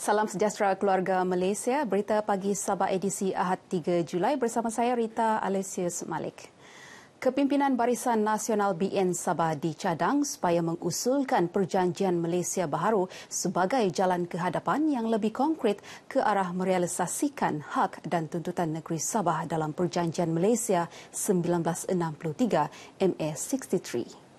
Salam sejahtera keluarga Malaysia. Berita pagi Sabah edisi Ahad 3 Julai bersama saya Rita Alessius Malik. Kepimpinan Barisan Nasional BN Sabah dicadang supaya mengusulkan perjanjian Malaysia Baharu sebagai jalan kehadapan yang lebih konkret ke arah merealisasikan hak dan tuntutan negeri Sabah dalam Perjanjian Malaysia 1963 MA63.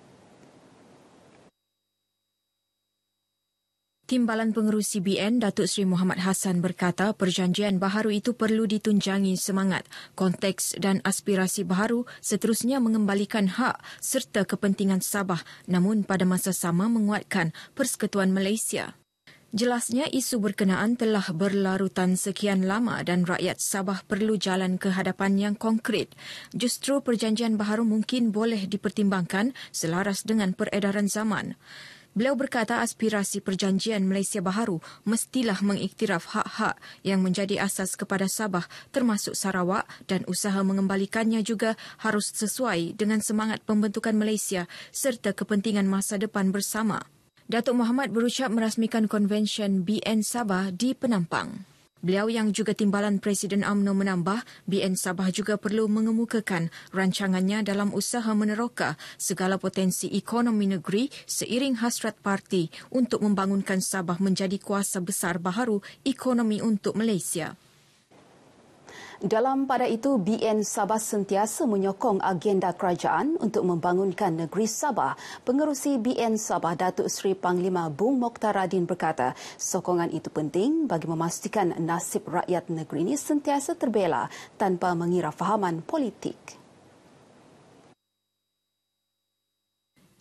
Timbalan Pengerusi BN Datuk Seri Muhammad Hasan berkata perjanjian baharu itu perlu ditunjangi semangat, konteks dan aspirasi baharu seterusnya mengembalikan hak serta kepentingan Sabah namun pada masa sama menguatkan Persekutuan Malaysia. Jelasnya isu berkenaan telah berlarutan sekian lama dan rakyat Sabah perlu jalan ke hadapan yang konkret. Justru perjanjian baharu mungkin boleh dipertimbangkan selaras dengan peredaran zaman. Beliau berkata aspirasi perjanjian Malaysia Baharu mestilah mengiktiraf hak-hak yang menjadi asas kepada Sabah termasuk Sarawak dan usaha mengembalikannya juga harus sesuai dengan semangat pembentukan Malaysia serta kepentingan masa depan bersama. Datuk Muhammad berucap merasmikan konvensyen BN Sabah di Penampang. Beliau yang juga timbalan Presiden AMNO menambah, BN Sabah juga perlu mengemukakan rancangannya dalam usaha meneroka segala potensi ekonomi negeri seiring hasrat parti untuk membangunkan Sabah menjadi kuasa besar baharu ekonomi untuk Malaysia. Dalam pada itu, BN Sabah sentiasa menyokong agenda kerajaan untuk membangunkan negeri Sabah. Pengerusi BN Sabah, Datuk Seri Panglima Bung Mokhtar Radin berkata, sokongan itu penting bagi memastikan nasib rakyat negeri ini sentiasa terbela tanpa mengira fahaman politik.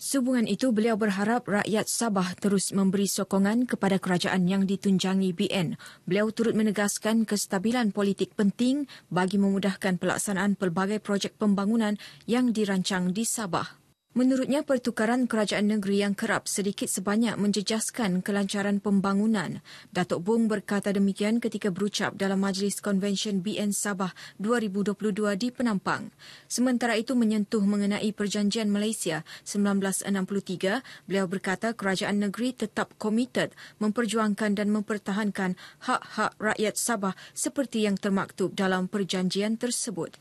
Sehubungan itu, beliau berharap rakyat Sabah terus memberi sokongan kepada kerajaan yang ditunjangi BN. Beliau turut menegaskan kestabilan politik penting bagi memudahkan pelaksanaan pelbagai projek pembangunan yang dirancang di Sabah. Menurutnya, pertukaran kerajaan negeri yang kerap sedikit sebanyak menjejaskan kelancaran pembangunan. Datuk Bung berkata demikian ketika berucap dalam Majlis Konvensyen BN Sabah 2022 di Penampang. Sementara itu menyentuh mengenai Perjanjian Malaysia 1963, beliau berkata kerajaan negeri tetap komited memperjuangkan dan mempertahankan hak-hak rakyat Sabah seperti yang termaktub dalam perjanjian tersebut.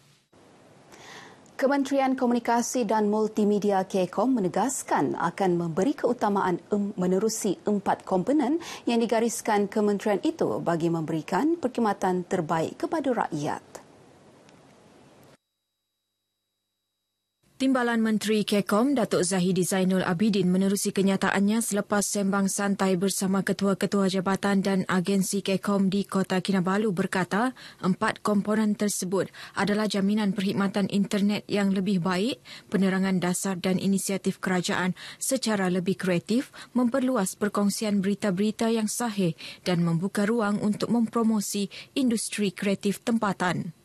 Kementerian Komunikasi dan Multimedia KECOM menegaskan akan memberi keutamaan menerusi empat komponen yang digariskan kementerian itu bagi memberikan perkhidmatan terbaik kepada rakyat. Timbalan Menteri KECOM Datuk Zahidi Zainul Abidin menerusi kenyataannya selepas sembang santai bersama ketua-ketua jabatan dan agensi KECOM di Kota Kinabalu berkata empat komponen tersebut adalah jaminan perkhidmatan internet yang lebih baik, penerangan dasar dan inisiatif kerajaan secara lebih kreatif, memperluas perkongsian berita-berita yang sahih dan membuka ruang untuk mempromosi industri kreatif tempatan.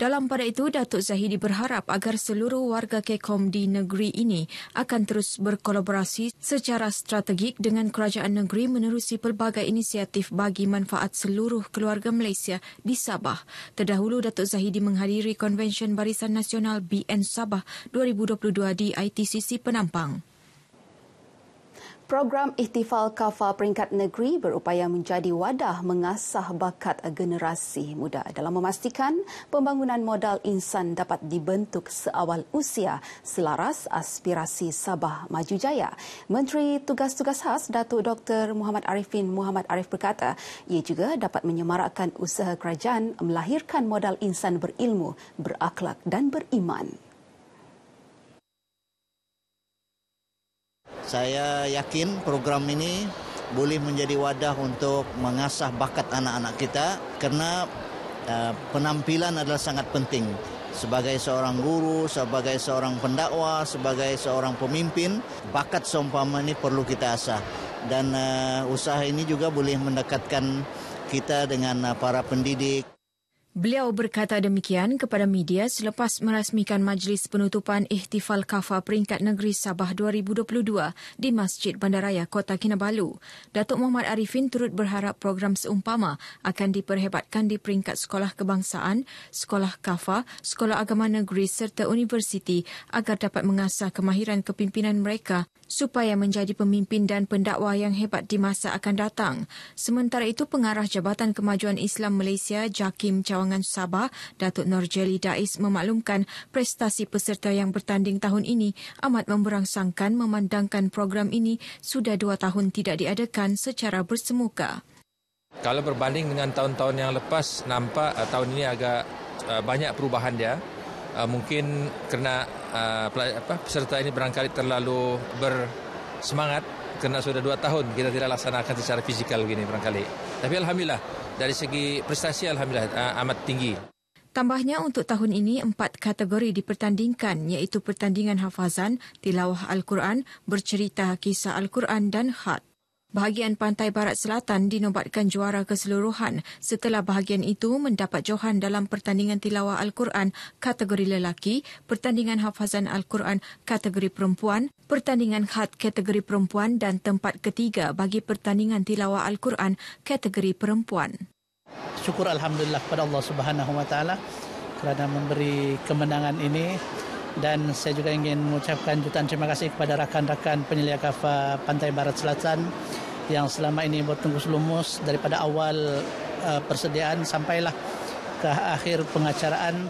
Dalam pada itu, Datuk Zahidi berharap agar seluruh warga KECOM di negeri ini akan terus berkolaborasi secara strategik dengan kerajaan negeri menerusi pelbagai inisiatif bagi manfaat seluruh keluarga Malaysia di Sabah. Terdahulu, Datuk Zahidi menghadiri Konvensyen Barisan Nasional BN Sabah 2022 di ITCC Penampang. Program Ihtifal Kafa Peringkat Negeri berupaya menjadi wadah mengasah bakat generasi muda dalam memastikan pembangunan modal insan dapat dibentuk seawal usia selaras aspirasi Sabah Maju Jaya. Menteri Tugas-Tugas Khas Datuk Dr. Muhammad Arifin Muhammad Arif berkata ia juga dapat menyemarakkan usaha kerajaan melahirkan modal insan berilmu, berakhlak dan beriman. saya yakin program ini boleh menjadi wadah untuk mengasah bakat anak-anak kita kerana eh, penampilan adalah sangat penting sebagai seorang guru, sebagai seorang pendakwa, sebagai seorang pemimpin, bakat seumpama ini perlu kita asah. Dan eh, usaha ini juga boleh mendekatkan kita dengan eh, para pendidik Beliau berkata demikian kepada media selepas merasmikan majlis penutupan Ihtifal Kafa Peringkat Negeri Sabah 2022 di Masjid Bandaraya Kota Kinabalu. Datuk Muhammad Arifin turut berharap program seumpama akan diperhebatkan di peringkat Sekolah Kebangsaan, Sekolah Kafa, Sekolah Agama Negeri serta Universiti agar dapat mengasah kemahiran kepimpinan mereka supaya menjadi pemimpin dan pendakwa yang hebat di masa akan datang. Sementara itu, Pengarah Jabatan Kemajuan Islam Malaysia, Jakim Cawang, Pertarungan Sabah, Datuk Nur Jeli memaklumkan prestasi peserta yang bertanding tahun ini amat memberangsangkan memandangkan program ini sudah dua tahun tidak diadakan secara bersemuka. Kalau berbanding dengan tahun-tahun yang lepas, nampak eh, tahun ini agak eh, banyak perubahan dia. Eh, mungkin kerana peserta ini berangkali terlalu bersemangat Kena sudah dua tahun kita tidak laksanakan secara fizikal begini barangkali. Tapi Alhamdulillah, dari segi prestasi Alhamdulillah ah, amat tinggi. Tambahnya untuk tahun ini, empat kategori dipertandingkan iaitu pertandingan hafazan, tilawah Al-Quran, bercerita kisah Al-Quran dan khat. Bahagian Pantai Barat Selatan dinobatkan juara keseluruhan setelah bahagian itu mendapat johan dalam pertandingan tilawah Al-Quran kategori lelaki, pertandingan hafazan Al-Quran kategori perempuan, pertandingan khat kategori perempuan dan tempat ketiga bagi pertandingan tilawah Al-Quran kategori perempuan. Syukur alhamdulillah kepada Allah Subhanahu wa kerana memberi kemenangan ini dan saya juga ingin mengucapkan jutaan terima kasih kepada rakan-rakan penyelia kafa Pantai Barat Selatan yang selama ini bertunggu selumus daripada awal uh, persediaan sampailah ke akhir pengacaraan.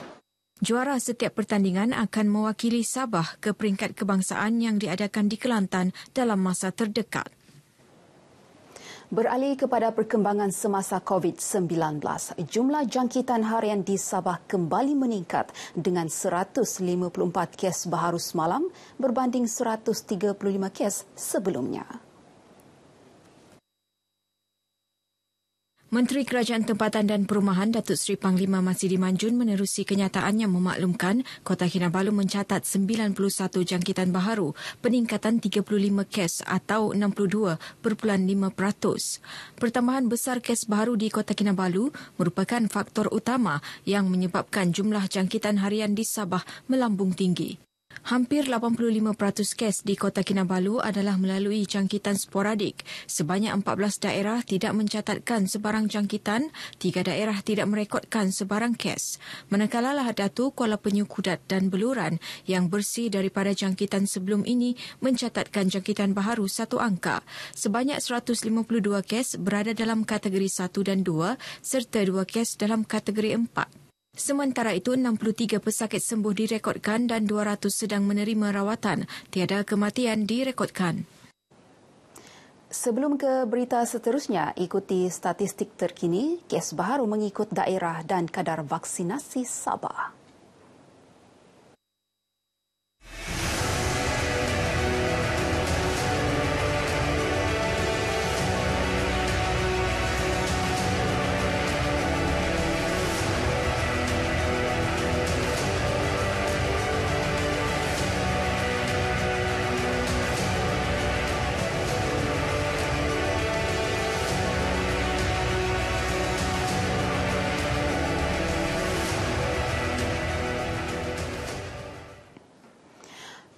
Juara setiap pertandingan akan mewakili Sabah ke peringkat kebangsaan yang diadakan di Kelantan dalam masa terdekat. Beralih kepada perkembangan semasa COVID-19, jumlah jangkitan harian di Sabah kembali meningkat dengan 154 kes baharu semalam berbanding 135 kes sebelumnya. Menteri Kerajaan Tempatan dan Perumahan Datuk Seri Panglima Masidi Manjun menerusi kenyataan yang memaklumkan Kota Kinabalu mencatat 91 jangkitan baharu, peningkatan 35 kes atau 62.5%. Pertambahan besar kes baharu di Kota Kinabalu merupakan faktor utama yang menyebabkan jumlah jangkitan harian di Sabah melambung tinggi. Hampir 85% kes di Kota Kinabalu adalah melalui jangkitan sporadik. Sebanyak 14 daerah tidak mencatatkan sebarang jangkitan, 3 daerah tidak merekodkan sebarang kes. Manakalalah Datu Kuala Penyu Kudat dan Beluran yang bersih daripada jangkitan sebelum ini mencatatkan jangkitan baharu satu angka. Sebanyak 152 kes berada dalam kategori 1 dan 2 serta 2 kes dalam kategori Sementara itu, 63 pesakit sembuh direkodkan dan 200 sedang menerima rawatan. Tiada kematian direkodkan. Sebelum ke berita seterusnya, ikuti statistik terkini kes baharu mengikut daerah dan kadar vaksinasi Sabah.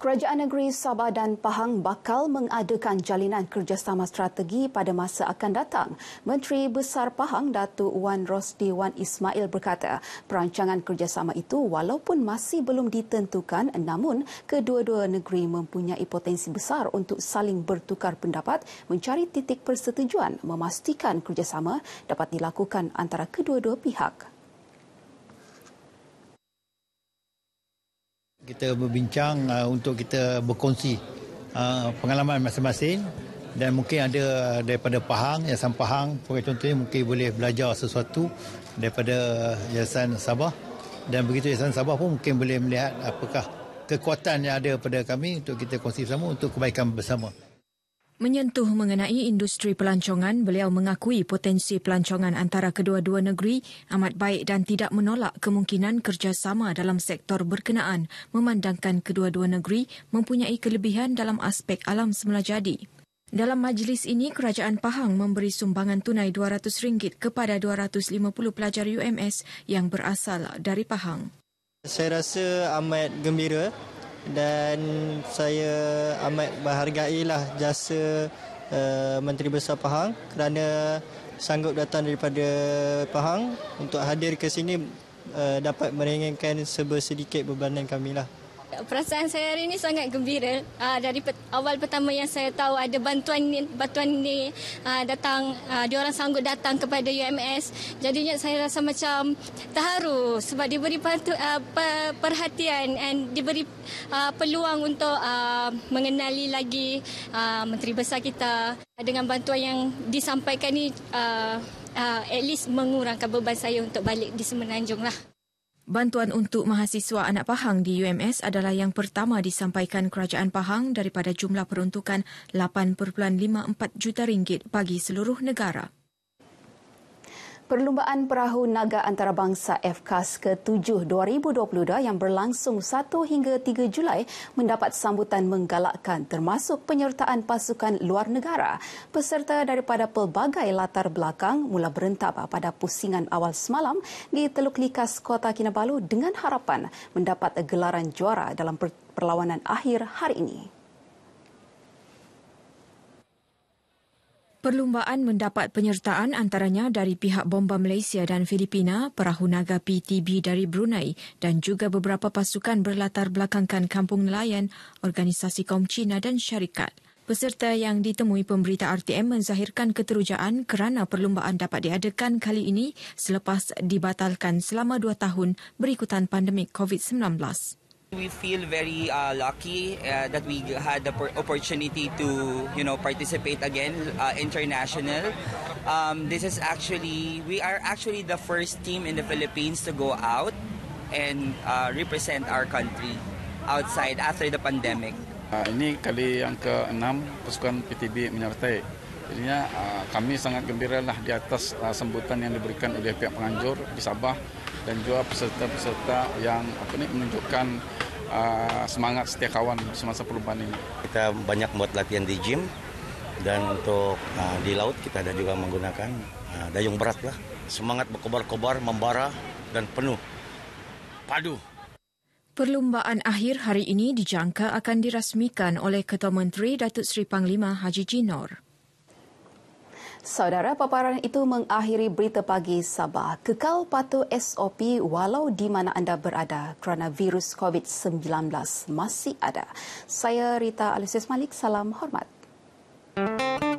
Kerajaan Negeri Sabah dan Pahang bakal mengadakan jalinan kerjasama strategi pada masa akan datang. Menteri Besar Pahang, Datuk Wan Rosdi Wan Ismail berkata, perancangan kerjasama itu walaupun masih belum ditentukan, namun kedua-dua negeri mempunyai potensi besar untuk saling bertukar pendapat, mencari titik persetujuan, memastikan kerjasama dapat dilakukan antara kedua-dua pihak. Kita berbincang uh, untuk kita berkongsi uh, pengalaman masing-masing dan mungkin ada daripada Pahang, Yayasan Pahang, contohnya mungkin boleh belajar sesuatu daripada Yayasan Sabah dan begitu Yayasan Sabah pun mungkin boleh melihat apakah kekuatan yang ada pada kami untuk kita kongsi bersama untuk kebaikan bersama. Menyentuh mengenai industri pelancongan, beliau mengakui potensi pelancongan antara kedua-dua negeri amat baik dan tidak menolak kemungkinan kerjasama dalam sektor berkenaan memandangkan kedua-dua negeri mempunyai kelebihan dalam aspek alam semula jadi. Dalam majlis ini, Kerajaan Pahang memberi sumbangan tunai RM200 kepada 250 pelajar UMS yang berasal dari Pahang. Saya rasa amat gembira dan saya amat lah jasa uh, Menteri Besar Pahang kerana sanggup datang daripada Pahang untuk hadir ke sini uh, dapat meringankan sebesedikit beban kami lah. Perasaan saya hari ini sangat gembira. Uh, dari pet- awal pertama yang saya tahu ada bantuan ini, bantuan ini uh, ah, datang, uh, ah, diorang sanggup datang kepada UMS. Jadinya saya rasa macam terharu sebab diberi pantu- uh, perhatian dan diberi uh, peluang untuk uh, mengenali lagi uh, Menteri Besar kita. Dengan bantuan yang disampaikan ini, uh, uh, at least mengurangkan beban saya untuk balik di Semenanjung lah. Bantuan untuk mahasiswa anak Pahang di UMS adalah yang pertama disampaikan Kerajaan Pahang daripada jumlah peruntukan 8.54 juta ringgit bagi seluruh negara. Perlumbaan Perahu Naga Antarabangsa FKAS ke-7 2022 yang berlangsung 1 hingga 3 Julai mendapat sambutan menggalakkan termasuk penyertaan pasukan luar negara. Peserta daripada pelbagai latar belakang mula berentap pada pusingan awal semalam di Teluk Likas Kota Kinabalu dengan harapan mendapat gelaran juara dalam perlawanan akhir hari ini. Perlumbaan mendapat penyertaan antaranya dari pihak bomba Malaysia dan Filipina, perahu naga PTB dari Brunei dan juga beberapa pasukan berlatar belakangkan kampung nelayan, organisasi kaum Cina dan syarikat. Peserta yang ditemui pemberita RTM menzahirkan keterujaan kerana perlumbaan dapat diadakan kali ini selepas dibatalkan selama dua tahun berikutan pandemik COVID-19. We feel very uh, lucky uh, that we had the opportunity to, you know, participate again uh, international. Um, this is actually we are actually the first team in the Philippines to go out and uh, represent our country outside after the pandemic. Uh, ini kali yang ke-6 pasukan PTB menyertai Jadinya ah, kami sangat gembira lah di atas ah, sambutan yang diberikan oleh pihak penganjur di Sabah dan juga peserta-peserta yang apa ni menunjukkan ah, semangat setia kawan semasa perlombaan ini. Kita banyak buat latihan di gym dan untuk di laut kita ada juga menggunakan dayung berat lah. Semangat berkobar-kobar, membara dan penuh. Padu. Perlumbaan akhir hari ini dijangka akan dirasmikan oleh Ketua Menteri Datuk Seri Panglima Haji Jinor. Saudara, paparan itu mengakhiri berita pagi Sabah. Kekal patuh SOP walau di mana anda berada kerana virus COVID-19 masih ada. Saya Rita Alusis Malik, salam hormat. Thank you.